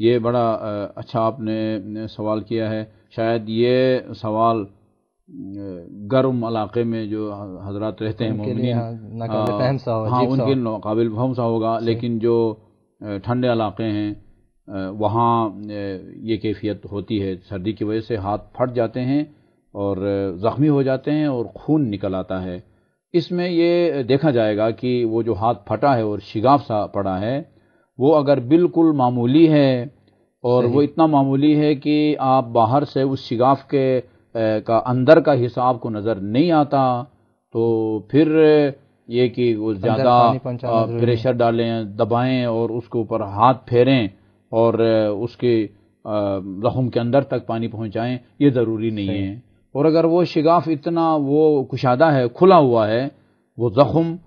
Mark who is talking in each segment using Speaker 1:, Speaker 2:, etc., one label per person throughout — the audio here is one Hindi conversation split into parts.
Speaker 1: ये बड़ा अच्छा आपने सवाल किया है शायद ये सवाल गर्म इलाके में जो हजरत रहते हैं मोमिन हाँ, हाँ, हाँ उनके काबिल फहम सा होगा लेकिन जो ठंडे इलाके हैं वहाँ ये कैफियत होती है सर्दी की वजह से हाथ फट जाते हैं और ज़ख्मी हो जाते हैं और खून निकल आता है इसमें ये देखा जाएगा कि वो जो हाथ फटा है और शिगाफ सा पड़ा है वो अगर बिल्कुल मामूली है और वो इतना मामूली है कि आप बाहर से उस शिगाफ के का अंदर का हिसाब को नज़र नहीं आता तो फिर ये कि वो ज़्यादा प्रेशर डालें दबाएं और उसके ऊपर हाथ फेरें और उसके रहम के अंदर तक पानी पहुंचाएं ये ज़रूरी नहीं है और अगर वो शिगाफ इतना वो कुशादा है खुला हुआ है वो ज़ख्म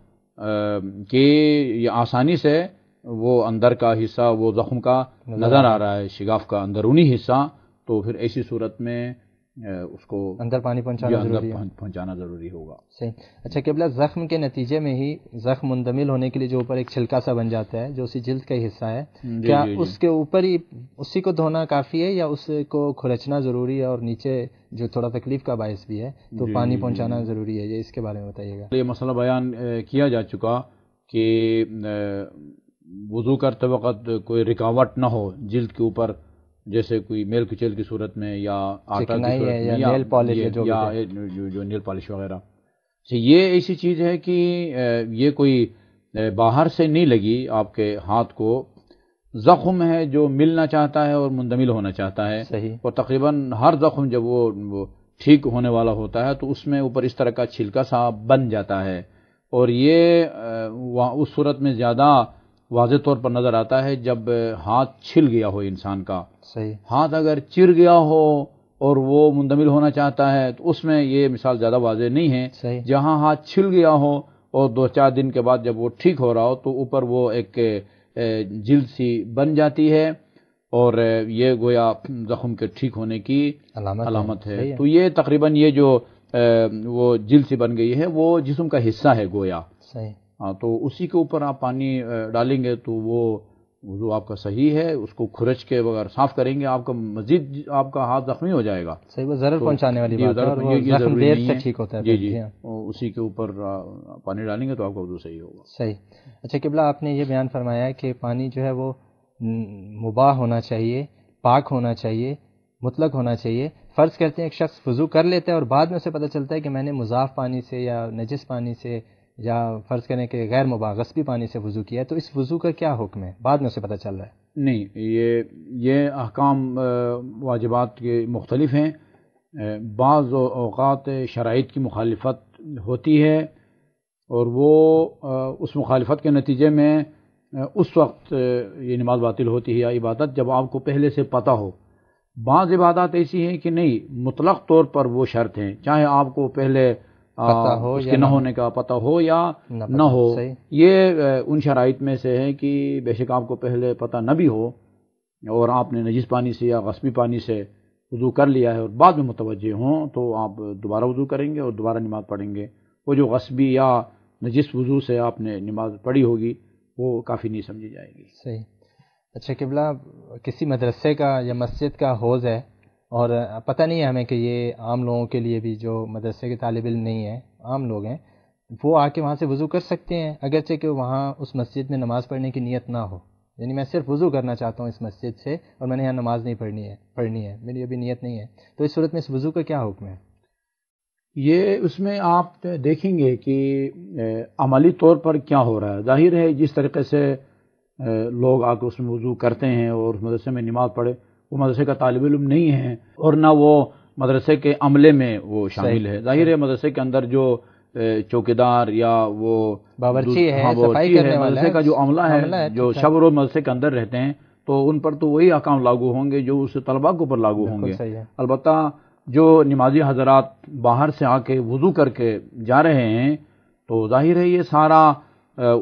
Speaker 1: के आसानी से वो अंदर का हिस्सा वो ज़ख्म का नज़र आ रहा है शिगाफ का अंदरूनी हिस्सा तो फिर ऐसी सूरत में उसको
Speaker 2: अंदर पानी पहुंचाना अंदर
Speaker 1: पहुंचाना ज़रूरी होगा
Speaker 2: सही अच्छा केबला ज़ख्म के नतीजे में ही ज़ख्म मुंदमिल होने के लिए जो ऊपर एक छिलका सा बन जाता है जो उसी जिल्द का हिस्सा है क्या जी, उसके ऊपर ही उसी को धोना काफ़ी है या उसको खुरचना ज़रूरी है और नीचे जो थोड़ा तकलीफ़ का बायस भी है तो पानी पहुँचाना ज़रूरी है ये इसके बारे में बताइएगा
Speaker 1: ये मसला बयान किया जा चुका कि वज़ू करते वक़्त कोई रिकावट ना हो जिल्द के ऊपर जैसे कोई मेल कुचेल की सूरत में या आटा की सूरत या, या नेल पॉलिश जो या जो, जो नेल पॉलिश वगैरह ये ऐसी चीज़ है कि ये कोई बाहर से नहीं लगी आपके हाथ को ज़ख़म है जो मिलना चाहता है और मुंदमिल होना चाहता है सही और तकरीबन हर ज़ख़म जब वो ठीक होने वाला होता है तो उसमें ऊपर इस तरह का छिलका सा बन जाता है और ये वहाँ उस सूरत में ज़्यादा वाज तौर पर नज़र आता है जब हाथ छिल गया हो इंसान का सही हाथ अगर चिर गया हो और वो मुंदमिल होना चाहता है तो उसमें ये मिसाल ज़्यादा वाज नहीं है जहाँ हाथ छिल गया हो और दो चार दिन के बाद जब वो ठीक हो रहा हो तो ऊपर वो एक जिल सी बन जाती है और ये गोया जख्म के ठीक होने की अलामत, अलामत है, है। तो ये तकरीबन ये जो वो जिल सी बन गई है वो जिसम का हिस्सा है गोया सही हाँ तो उसी के ऊपर आप पानी डालेंगे तो वो वजू आपका सही है उसको खुरच के वगैरह साफ करेंगे आपका मजीद आपका हाथ जख्मी हो जाएगा सही वो जरूर तो पहुंचाने वाली बात है देर से ठीक होता है जी जी हाँ। तो उसी के ऊपर पानी डालेंगे तो आपका वजू
Speaker 2: सही होगा सही अच्छा किबला आपने ये बयान फरमाया कि पानी जो है वो मुबाह होना चाहिए पाक होना चाहिए मुतलक होना चाहिए फ़र्ज़ करते हैं एक शख्स वजू कर लेता है और बाद में उसे पता चलता है कि मैंने मुजाफ पानी से या नजस पानी से या फ़र्ज़ करें कि गैर मुबा भी पानी से वज़ू किया है तो इस वज़ू का क्या हुक्म है बाद में उसे पता चल रहा है नहीं
Speaker 1: ये ये अहकाम वाजिबात के मुख्तलिफ हैं बाज़ अवकात शराइ की मुखालफत होती है और वो उस मुखालफत के नतीजे में उस वक्त ये नमाज बातिल होती है या इबादत जब आपको पहले से पता हो बाज़ इबादत ऐसी हैं कि नहीं मुतलक़ तौर पर वो शर्त हैं चाहे आपको पहले
Speaker 2: हो उसके न होने
Speaker 1: का पता हो या न हो ये उन शराइत में से है कि बेशक आपको पहले पता न भी हो और आपने नजिस पानी से या गसबी पानी से वज़ू कर लिया है और बाद में मुतवजह हों तो आप दोबारा वज़ू करेंगे और दोबारा नमाज़ पढ़ेंगे वो जो गस्बी या नजिस वज़ू से आपने नमाज पढ़ी होगी वो काफ़ी नहीं समझी जाएगी
Speaker 2: सही अच्छा किबला किसी मदरसे का या मस्जिद का हौज़ है और पता नहीं है हमें कि ये आम लोगों के लिए भी जो मदरसे के तालब नहीं हैं आम लोग हैं वो आके वहाँ से वज़ू कर सकते हैं अगरचे कि वहाँ उस मस्जिद में नमाज़ पढ़ने की नीयत ना हो यानी मैं सिर्फ वज़ू करना चाहता हूँ इस मस्जिद से और मैंने यहाँ नमाज़ नहीं पढ़नी है पढ़नी है मेरी अभी नीयत नहीं है तो इस सूरत में इस वज़ू का क्या हुक्म है
Speaker 1: ये उसमें आप देखेंगे कि अमली तौर पर क्या हो रहा है जाहिर है जिस तरीके से लोग आकर उसमें वज़ू करते हैं और उस मदरसे में नमाज़ पढ़े वो मदरसे का तालब इम नहीं है और ना वो मदरसे के अमले में वो शामिल है जाहिर है मदरसे के अंदर जो चौकीदार या वो बावरची है, हाँ, सफाई करने है मदरसे का जो अमला है, है जो शब रोज मदरसे के अंदर रहते हैं तो उन पर तो वही अकाम लागू होंगे जो उस तलबा के ऊपर लागू होंगे अलबत् जो नमाजी हजरात बाहर से आके वज़ू करके जा रहे हैं तो जाहिर है ये सारा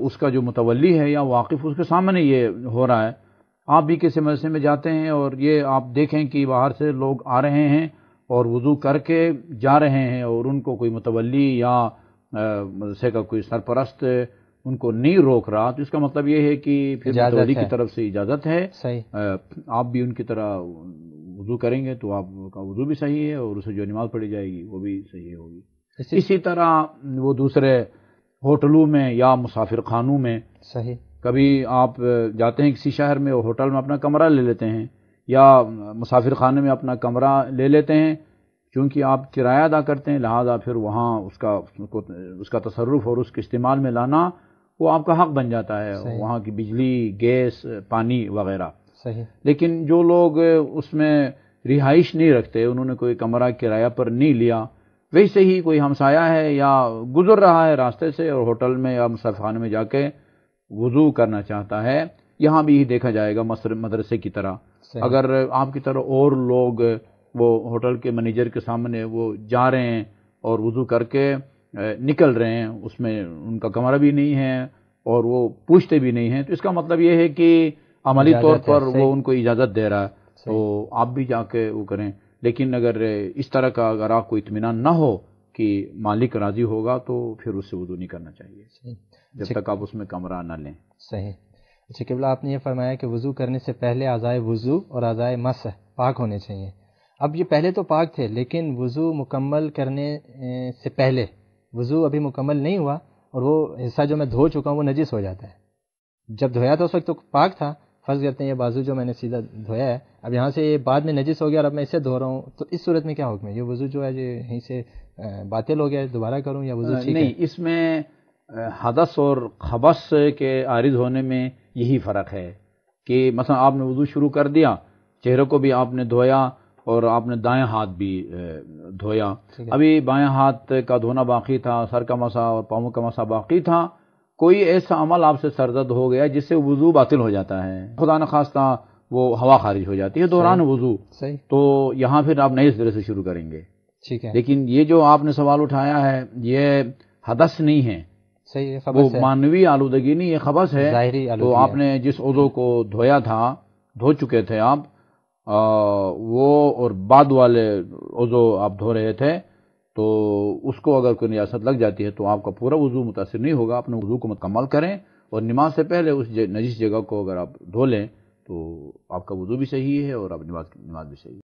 Speaker 1: उसका जो मुतवली है या वाकिफ़ उसके सामने ये हो रहा है आप भी किसी मदरसे में जाते हैं और ये आप देखें कि बाहर से लोग आ रहे हैं और वज़ू करके जा रहे हैं और उनको कोई मुतवली या मदरसे का कोई सरपरस्त उनको नहीं रोक रहा तो इसका मतलब ये है कि फिर मुतवली की तरफ से इजाज़त है सही आप भी उनकी तरह वज़ू करेंगे तो आपका वज़ू भी सही है और उसे जो नमाज़ पड़ी जाएगी वो भी सही होगी इसी, इसी तरह वो दूसरे होटलों में या मुसाफिर खानों में सही कभी आप जाते हैं किसी शहर में होटल में अपना कमरा ले लेते हैं या मुसाफिर खाने में अपना कमरा ले लेते हैं क्योंकि आप किराया अदा करते हैं लिहाजा फिर वहाँ उसका उसको उसका तसरुफ और उसके इस्तेमाल में लाना वो आपका हक बन जाता है वहाँ की बिजली गैस पानी वगैरह सही लेकिन जो लोग उसमें रिहाइश नहीं रखते उन्होंने कोई कमरा किराया पर नहीं लिया वैसे ही कोई हमसाया है या गुजर रहा है रास्ते से और होटल में या मुसाफान में जाके वज़ू करना चाहता है यहाँ भी ही देखा जाएगा मदरसे की तरह अगर आपकी तरह और लोग वो होटल के मैनेजर के सामने वो जा रहे हैं और वज़ू करके निकल रहे हैं उसमें उनका कमरा भी नहीं है और वो पूछते भी नहीं हैं तो इसका मतलब ये है कि अमली तौर पर वो उनको इजाज़त दे रहा है तो आप भी जाके वो करें लेकिन अगर इस तरह का अगर आपको इतमान ना हो कि मालिक राजी होगा तो फिर उससे वजू नहीं करना चाहिए जब अच्छा। तक आप उसमें कमरा ना लें
Speaker 2: सही अच्छा केवल आपने ये फरमाया कि वज़ू करने से पहले आज़ाए वज़ू और आज़ाए मस पाक होने चाहिए अब ये पहले तो पाक थे लेकिन वज़ू मुकम्मल करने से पहले वज़ू अभी मुकम्मल नहीं हुआ और वो हिस्सा जो मैं धो चुका हूँ वो नजिस हो जाता है जब धोया था उस वक्त तो पाक था फर्ज करते हैं ये बाजू जो मैंने सीधा धोया है अब यहाँ से ये बाद में नजिस हो गया और अब मैं इसे धो रहा हूँ तो इस सूरत में क्या हुक्म है ये वज़ू जो है ये यहीं से बातिल हो गया दोबारा करूँ या वजू नहीं है?
Speaker 1: इसमें हदस और खबस के आरिज होने में यही फ़र्क है कि मसा आपने वजू शुरू कर दिया चेहरे को भी आपने धोया और आपने दाएं हाथ भी धोया अभी बाएं हाथ का धोना बाकी था सर का मसा और पाँव का मसा बाकी था कोई ऐसा अमल आपसे सरदर्द हो गया जिससे वजू बातिल हो जाता है खुदा न खास्ता वो हवा खारिज हो जाती है दौरान वजू तो यहाँ फिर आप नए सिरे से शुरू करेंगे ठीक है लेकिन ये जो आपने सवाल उठाया है ये हदस नहीं है सही है वो मानवीय आलूदगी नहीं ये खबस है तो आपने जिस उदो को धोया था धो चुके थे आप आ, वो और बाद वाले उजो आप धो रहे थे तो उसको अगर कोई नियासत लग जाती है तो आपका पूरा वजू मुतासर नहीं होगा अपने वजू को मुकम्मल करें और नमाज से पहले उस नजीस जगह को अगर आप धो लें तो आपका वजू भी सही है और आप नमाज नमाज भी सही है